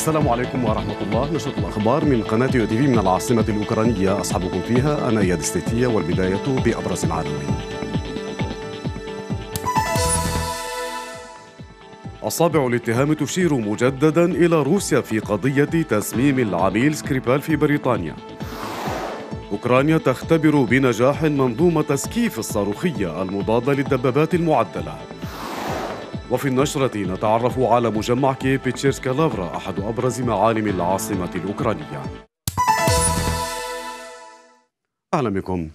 السلام عليكم ورحمة الله نشرة الأخبار من قناة يو تي في من العاصمة الأوكرانية أصحابكم فيها أنا إياد السيتية والبداية بأبرز العناوين أصابع الاتهام تشير مجددا إلى روسيا في قضية تسميم العميل سكريبال في بريطانيا أوكرانيا تختبر بنجاح منظومة تسكيف الصاروخية المضادة للدبابات المعدلة وفي النشرة نتعرف على مجمع كي بيتشيرسكا لافرا أحد أبرز معالم العاصمة الأوكرانية أهلا بكم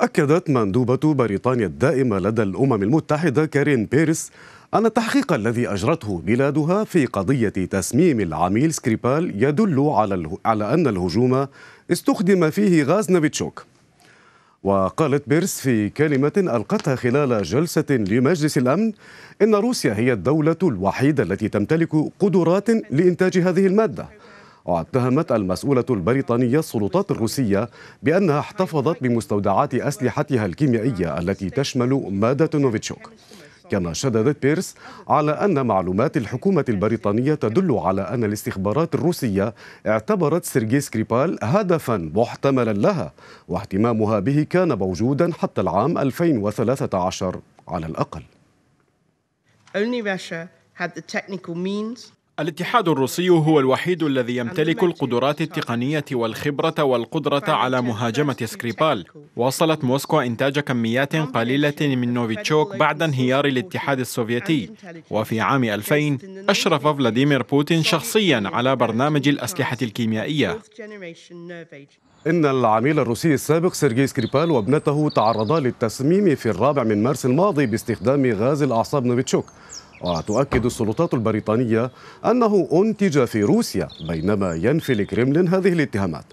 أكدت مندوبة بريطانيا الدائمة لدى الأمم المتحدة كارين بيرس أن التحقيق الذي أجرته بلادها في قضية تسميم العميل سكريبال يدل على, على أن الهجوم استخدم فيه غاز نافيتشوك وقالت بيرس في كلمة ألقتها خلال جلسة لمجلس الأمن إن روسيا هي الدولة الوحيدة التي تمتلك قدرات لإنتاج هذه المادة واتهمت المسؤولة البريطانية السلطات الروسية بأنها احتفظت بمستودعات أسلحتها الكيميائية التي تشمل مادة نوفيتشوك كما شددت بيرس على أن معلومات الحكومة البريطانية تدل على أن الاستخبارات الروسية اعتبرت سيرجي سكريبال هدفا محتملا لها واهتمامها به كان موجودا حتى العام 2013 على الأقل الاتحاد الروسي هو الوحيد الذي يمتلك القدرات التقنية والخبرة والقدرة على مهاجمة سكريبال واصلت موسكو إنتاج كميات قليلة من نوفيتشوك بعد انهيار الاتحاد السوفيتي وفي عام 2000 أشرف فلاديمير بوتين شخصيا على برنامج الأسلحة الكيميائية إن العميل الروسي السابق سيرجي سكريبال وابنته تعرضا للتسميم في الرابع من مارس الماضي باستخدام غاز الأعصاب نوفيتشوك وتؤكد السلطات البريطانية أنه أنتج في روسيا بينما ينفي الكرملين هذه الاتهامات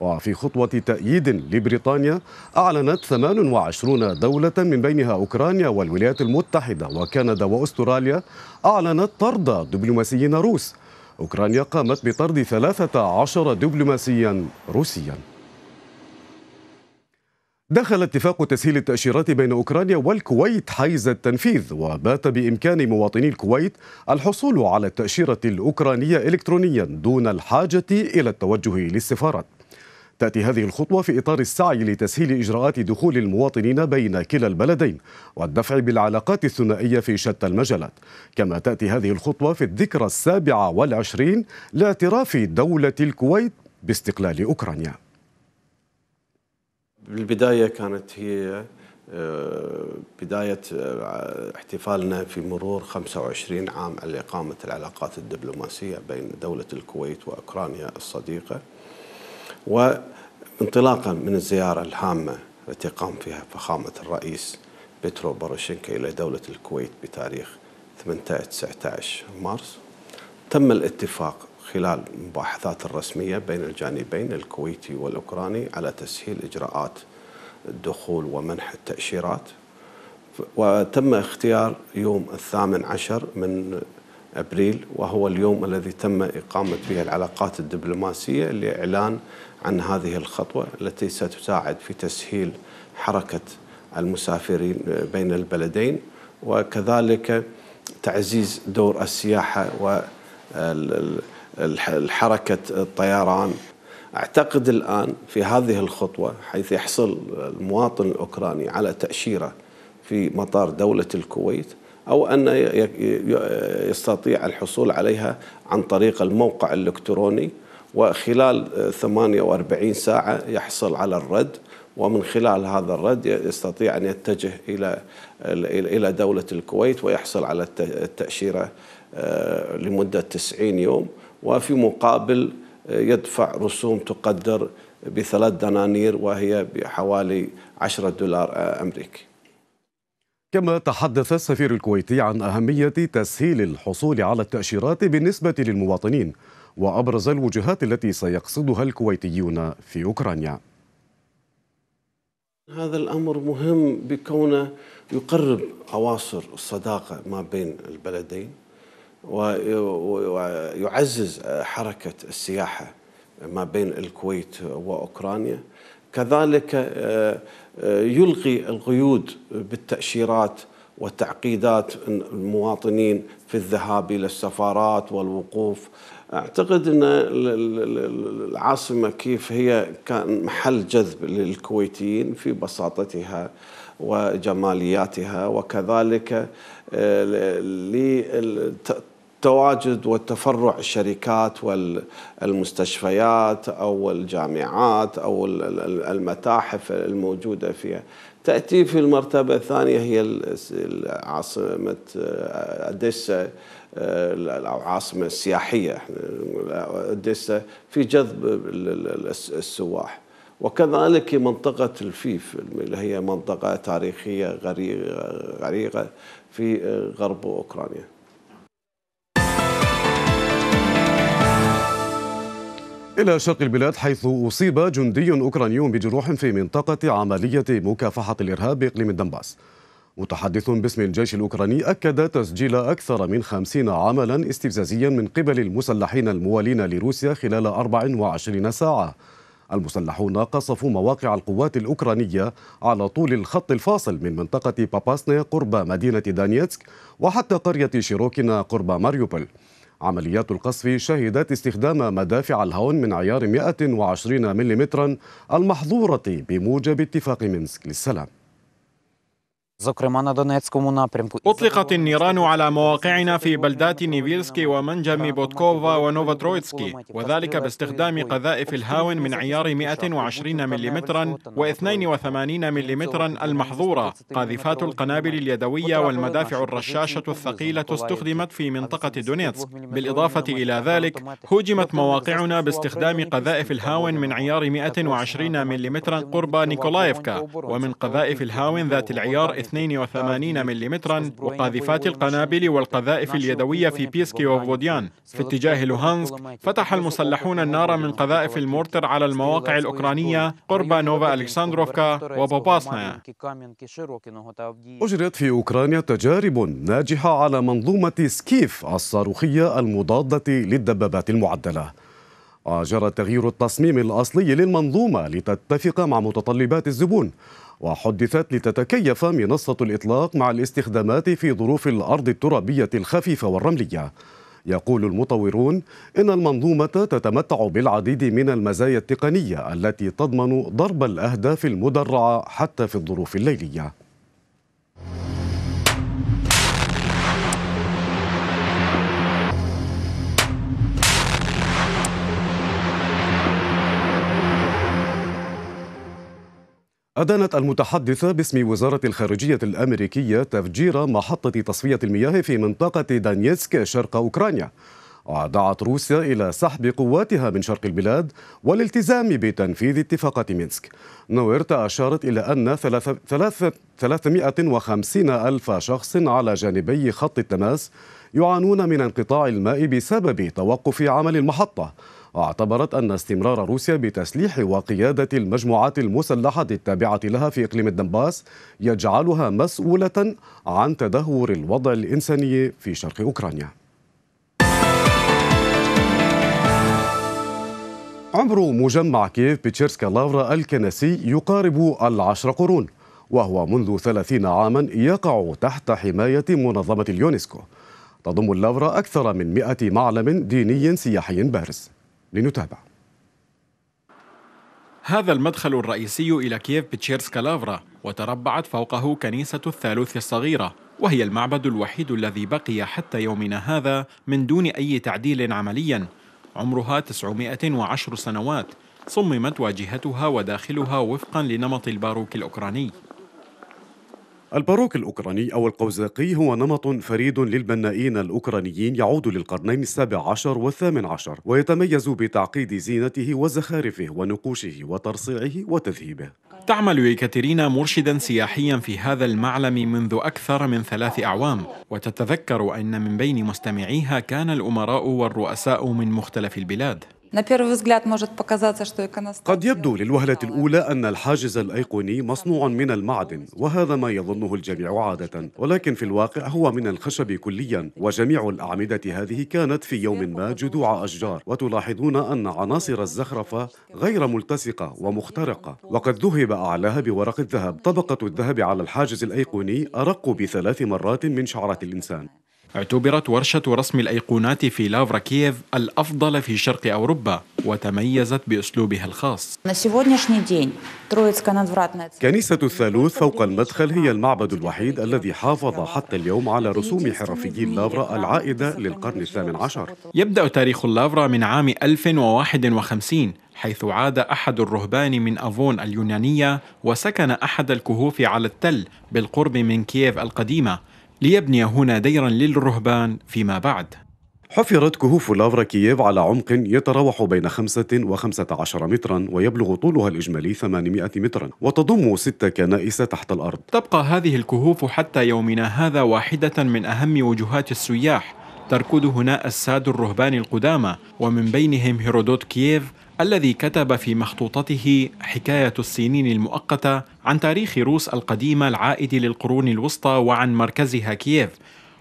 وفي خطوة تأييد لبريطانيا أعلنت 28 دولة من بينها أوكرانيا والولايات المتحدة وكندا وأستراليا أعلنت طرد دبلوماسيين روس أوكرانيا قامت بطرد 13 دبلوماسيا روسيا دخل اتفاق تسهيل التأشيرات بين أوكرانيا والكويت حيز التنفيذ وبات بإمكان مواطني الكويت الحصول على التأشيرة الأوكرانية إلكترونيا دون الحاجة إلى التوجه للسفارات تأتي هذه الخطوة في إطار السعي لتسهيل إجراءات دخول المواطنين بين كلا البلدين والدفع بالعلاقات الثنائية في شتى المجالات كما تأتي هذه الخطوة في الذكرى السابعة والعشرين لاعتراف دولة الكويت باستقلال أوكرانيا بالبداية كانت هي آه، بداية آه، احتفالنا في مرور 25 عام على إقامة العلاقات الدبلوماسية بين دولة الكويت وأوكرانيا الصديقة وانطلاقا من الزيارة الهامة التي قام فيها فخامة الرئيس بيترو بروشينكا إلى دولة الكويت بتاريخ 18-19 مارس تم الاتفاق خلال المباحثات الرسمية بين الجانبين الكويتي والأوكراني على تسهيل إجراءات الدخول ومنح التأشيرات وتم اختيار يوم الثامن عشر من أبريل وهو اليوم الذي تم إقامة فيه العلاقات الدبلوماسية لإعلان عن هذه الخطوة التي ستساعد في تسهيل حركة المسافرين بين البلدين وكذلك تعزيز دور السياحة و حركة الطيران أعتقد الآن في هذه الخطوة حيث يحصل المواطن الأوكراني على تأشيرة في مطار دولة الكويت أو أن يستطيع الحصول عليها عن طريق الموقع الإلكتروني وخلال 48 ساعة يحصل على الرد ومن خلال هذا الرد يستطيع أن يتجه إلى إلى دولة الكويت ويحصل على التأشيرة آه، لمدة 90 يوم وفي مقابل آه، يدفع رسوم تقدر بثلاث دنانير وهي بحوالي 10 دولار آه، أمريكي كما تحدث السفير الكويتي عن أهمية تسهيل الحصول على التأشيرات بالنسبة للمواطنين وأبرز الوجهات التي سيقصدها الكويتيون في أوكرانيا هذا الأمر مهم بكونه يقرب أواصر الصداقة ما بين البلدين ويعزز حركة السياحة ما بين الكويت وأوكرانيا كذلك آه، آه، يلغي القيود بالتأشيرات وتعقيدات المواطنين في الذهاب إلى السفارات والوقوف أعتقد أن العاصمة كيف هي كان محل جذب للكويتيين في بساطتها وجمالياتها وكذلك آه، تواجد وتفرع الشركات والمستشفيات او الجامعات او المتاحف الموجوده فيها. تاتي في المرتبه الثانيه هي عاصمه اديسا آه، او آه، عاصمه سياحيه اديسا في جذب السواح. وكذلك منطقة الفيف اللي هي منطقة تاريخية غريقة في آه، غرب أوكرانيا إلى شرق البلاد حيث أصيب جندي أوكراني بجروح في منطقة عملية مكافحة الإرهاب بإقليم الدنباس متحدث باسم الجيش الأوكراني أكد تسجيل أكثر من خمسين عملا استفزازيا من قبل المسلحين الموالين لروسيا خلال 24 ساعة المسلحون قصفوا مواقع القوات الأوكرانية على طول الخط الفاصل من منطقة باباسنا قرب مدينة دانيتسك وحتى قرية شيروكينا قرب ماريوبل عمليات القصف شهدت استخدام مدافع الهون من عيار 120 ملم المحظورة بموجب اتفاق منسك للسلام أطلقت النيران على مواقعنا في بلدات نيفيرسكي ومنجم بوتكوفا ونوفاترويتسكي وذلك باستخدام قذائف الهاون من عيار 120 ملم و82 ملم المحظورة قاذفات القنابل اليدوية والمدافع الرشاشة الثقيلة استخدمت في منطقة دونيتسك بالإضافة إلى ذلك هوجمت مواقعنا باستخدام قذائف الهاون من عيار 120 ملم قرب نيكولايفكا ومن قذائف الهاون ذات العيار 82 آه، ملم وقاذفات القنابل والقذائف اليدوية في بيسكي وفوديان في اتجاه لوهانسك فتح المسلحون النار من قذائف المورتر على المواقع الأوكرانية قرب نوفا ألكساندروفكا وبوباسنايا أجرت في أوكرانيا تجارب ناجحة على منظومة سكيف الصاروخية المضادة للدبابات المعدلة آه، جرى تغيير التصميم الأصلي للمنظومة لتتفق مع متطلبات الزبون وحدثت لتتكيف منصة الإطلاق مع الاستخدامات في ظروف الأرض الترابية الخفيفة والرملية يقول المطورون إن المنظومة تتمتع بالعديد من المزايا التقنية التي تضمن ضرب الأهداف المدرعة حتى في الظروف الليلية أدانت المتحدثة باسم وزارة الخارجية الأمريكية تفجير محطة تصفية المياه في منطقة دانيسك شرق أوكرانيا ودعت روسيا إلى سحب قواتها من شرق البلاد والالتزام بتنفيذ اتفاقات مينسك نويرت أشارت إلى أن 350 ألف شخص على جانبي خط التماس يعانون من انقطاع الماء بسبب توقف عمل المحطة واعتبرت أن استمرار روسيا بتسليح وقيادة المجموعات المسلحة التابعة لها في إقليم الدنباس يجعلها مسؤولة عن تدهور الوضع الإنساني في شرق أوكرانيا عمر مجمع كيف بيتشيرسكا لافرا الكنسي يقارب العشر قرون وهو منذ ثلاثين عاما يقع تحت حماية منظمة اليونسكو تضم اللافرا أكثر من مئة معلم ديني سياحي بارز لنتابع هذا المدخل الرئيسي إلى كييف بتشيرسكا لافرا وتربعت فوقه كنيسة الثالوث الصغيرة وهي المعبد الوحيد الذي بقي حتى يومنا هذا من دون أي تعديل عمليا عمرها 910 سنوات صممت واجهتها وداخلها وفقا لنمط الباروك الأوكراني الباروك الأوكراني أو القوزاقي هو نمط فريد للبنائين الأوكرانيين يعود للقرنين السابع عشر والثامن عشر ويتميز بتعقيد زينته وزخارفه ونقوشه وترصيعه وتذهيبه تعمل يكاترينا مرشدا سياحيا في هذا المعلم منذ أكثر من ثلاث أعوام وتتذكر أن من بين مستمعيها كان الأمراء والرؤساء من مختلف البلاد قد يبدو للوهلة الأولى أن الحاجز الأيقوني مصنوع من المعدن وهذا ما يظنه الجميع عادة ولكن في الواقع هو من الخشب كليا وجميع الأعمدة هذه كانت في يوم ما جذوع أشجار وتلاحظون أن عناصر الزخرفة غير ملتصقة ومخترقة وقد ذهب أعلاها بورق الذهب طبقة الذهب على الحاجز الأيقوني أرق بثلاث مرات من شعرة الإنسان اعتبرت ورشة رسم الأيقونات في لافرا كييف الأفضل في شرق أوروبا وتميزت بأسلوبها الخاص كنيسة الثالوث فوق المدخل هي المعبد الوحيد الذي حافظ حتى اليوم على رسوم حرفي لافرا العائدة للقرن الثامن عشر يبدأ تاريخ اللافرا من عام 1051 حيث عاد أحد الرهبان من أفون اليونانية وسكن أحد الكهوف على التل بالقرب من كييف القديمة ليبني هنا ديرا للرهبان فيما بعد حفرت كهوف لافرا كييف على عمق يتراوح بين 5 و15 مترا ويبلغ طولها الإجمالي 800 مترا وتضم ست كنائس تحت الأرض تبقى هذه الكهوف حتى يومنا هذا واحدة من أهم وجهات السياح تركض هنا الساد الرهبان القدامى ومن بينهم هيرودوت كييف الذي كتب في مخطوطته حكاية السنين المؤقتة عن تاريخ روس القديمة العائد للقرون الوسطى وعن مركزها كييف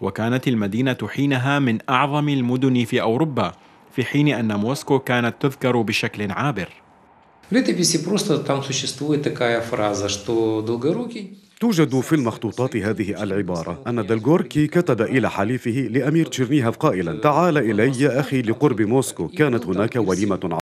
وكانت المدينة حينها من أعظم المدن في أوروبا في حين أن موسكو كانت تذكر بشكل عابر توجد في المخطوطات هذه العبارة أن دلغوركي كتب إلى حليفه لأمير تشيرنيهف قائلا تعال إلي يا أخي لقرب موسكو كانت هناك وليمة